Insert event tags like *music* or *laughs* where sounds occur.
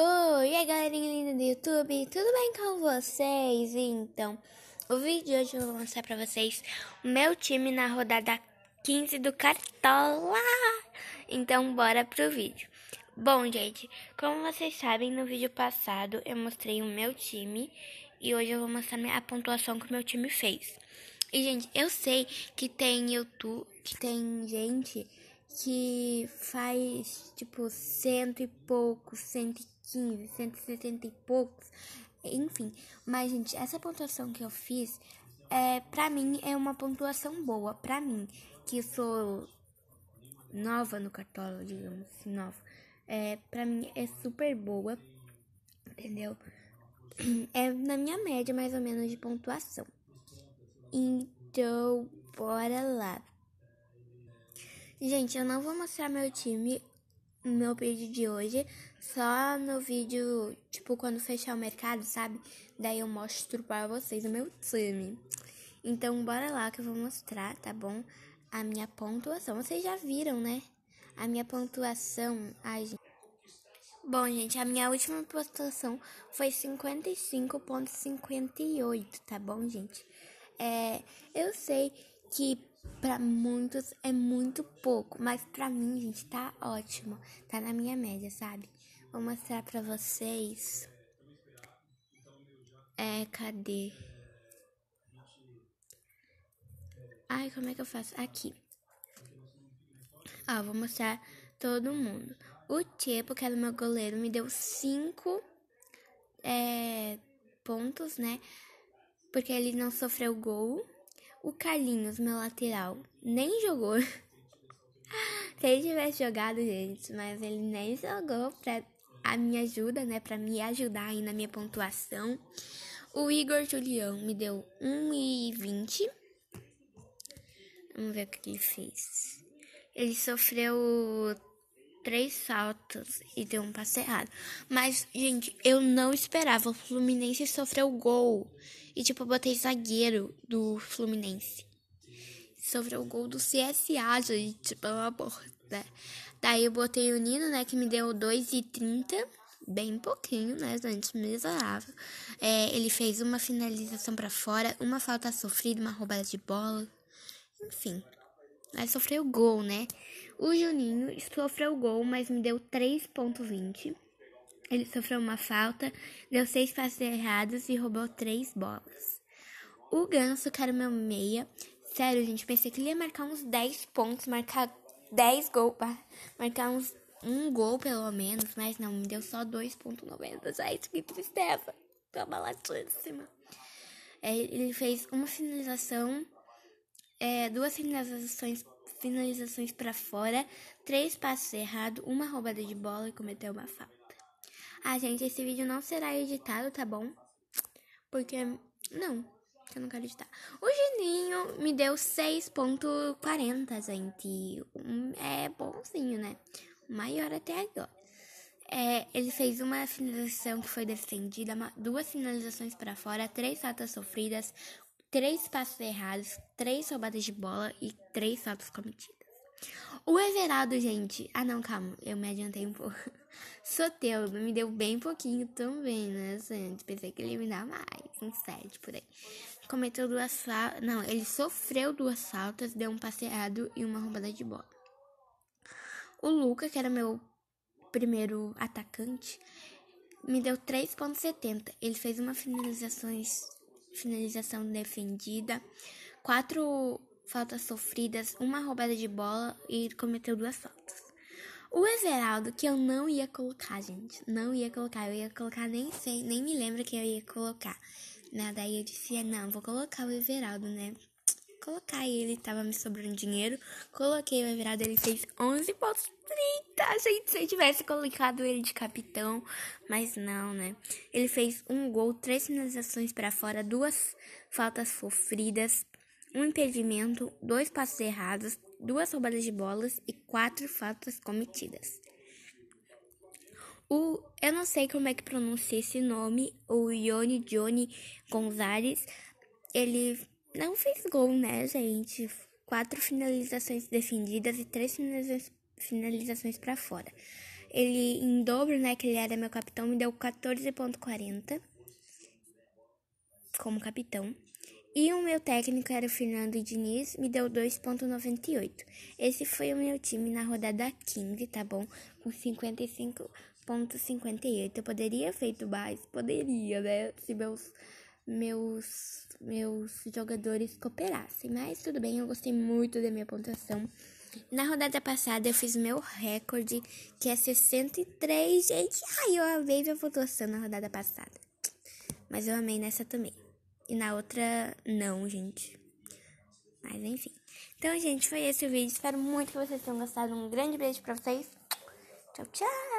Oi, a galerinha linda do YouTube, tudo bem com vocês? Então, o vídeo de hoje eu vou mostrar pra vocês o meu time na rodada 15 do Cartola. Então, bora pro vídeo. Bom, gente, como vocês sabem, no vídeo passado eu mostrei o meu time e hoje eu vou mostrar a pontuação que o meu time fez. E, gente, eu sei que tem YouTube, que tem gente que faz tipo cento e poucos, quinze, cento e poucos, enfim. Mas, gente, essa pontuação que eu fiz, é, pra mim, é uma pontuação boa. Pra mim, que sou nova no Cartola, digamos assim, nova, é, pra mim é super boa, entendeu? É na minha média, mais ou menos, de pontuação. Então, bora lá. Gente, eu não vou mostrar meu time no meu vídeo de hoje, só no vídeo, tipo, quando fechar o mercado, sabe? Daí eu mostro para vocês o meu time. Então, bora lá que eu vou mostrar, tá bom? A minha pontuação. Vocês já viram, né? A minha pontuação. Ai, gente. Bom, gente, a minha última pontuação foi 55,58, tá bom, gente? É, eu sei que para muitos é muito pouco, mas para mim, gente, tá ótimo. Tá na minha média, sabe? Vou mostrar para vocês. É, cadê? Ai, como é que eu faço? Aqui. Ó, vou mostrar todo mundo. O Tchepo, que era é o meu goleiro, me deu 5 é, pontos, né? Porque ele não sofreu gol. O Carlinhos, meu lateral, nem jogou. *laughs* Se ele tivesse jogado, gente, mas ele nem jogou pra a minha ajuda, né? Pra me ajudar aí na minha pontuação. O Igor Julião me deu 1,20. Vamos ver o que ele fez. Ele sofreu três faltas e deu um passe errado. Mas, gente, eu não esperava. O Fluminense sofreu gol. E, tipo, eu botei zagueiro do Fluminense. Sofreu gol do CSA, gente, tipo, pelo amor, né? Daí eu botei o Nino, né, que me deu 2,30. Bem pouquinho, né, gente? Miserável. É, ele fez uma finalização para fora, uma falta sofrida, uma roubada de bola. Enfim. Mas sofreu gol, né? O Juninho sofreu gol, mas me deu 3,20. Ele sofreu uma falta, deu seis passes errados e roubou três bolas. O Ganso, que era meu meia, sério, gente, pensei que ele ia marcar uns 10 pontos, marcar 10 gols, marcar uns um gol pelo menos, mas não, me deu só 2.90. Ai, que tristeza. Tô tá abaladíssima. É, ele fez uma finalização é, duas finalizações, finalizações para fora, três passos errados, uma roubada de bola e cometeu uma falta. Ah, gente, esse vídeo não será editado, tá bom? Porque, não, eu não quero editar. O Geninho me deu 6.40, gente. é bonzinho, né? Maior até agora. É, ele fez uma finalização que foi defendida, duas finalizações para fora, três faltas sofridas, três passos errados, três roubadas de bola e três saltos cometidos. O Everaldo, gente. Ah, não, calma, eu me adiantei um pouco. *laughs* Soteu me deu bem pouquinho também, né, gente? Pensei que ele ia me dar mais, um sete por aí. Cometeu duas faltas. Não, ele sofreu duas faltas, deu um passe errado e uma roubada de bola. O Luca, que era meu primeiro atacante, me deu 3,70. Ele fez uma finalizações finalização defendida, quatro faltas sofridas, uma roubada de bola e cometeu duas faltas. O Everaldo, que eu não ia colocar, gente, não ia colocar, eu ia colocar, nem sei, nem me lembro que eu ia colocar. Né? Daí eu disse, não, vou colocar o Everaldo, né? Colocar ele, tava me sobrando dinheiro, coloquei o Everaldo, ele fez 11 pontos, a gente se tivesse colocado ele de capitão, mas não, né? Ele fez um gol, três finalizações para fora, duas faltas sofridas, um impedimento, dois passos errados, duas roubadas de bolas e quatro faltas cometidas. O, eu não sei como é que pronuncia esse nome, o Ione Johnny Gonzalez, ele não fez gol, né, gente? Quatro finalizações defendidas e três finalizações finalizações para fora. Ele, em dobro, né, que ele era meu capitão, me deu 14,40 como capitão. E o meu técnico era o Fernando Diniz, me deu 2,98. Esse foi o meu time na rodada 15, tá bom? Com 55,58. Eu poderia feito mais? Poderia, né? Se meus, meus, meus jogadores cooperassem. Mas tudo bem, eu gostei muito da minha pontuação. Na rodada passada eu fiz meu recorde, que é 63, gente. Ai, eu amei minha pontuação na rodada passada. Mas eu amei nessa também. E na outra, não, gente. Mas enfim. Então, gente, foi esse o vídeo. Espero muito que vocês tenham gostado. Um grande beijo pra vocês. Tchau, tchau.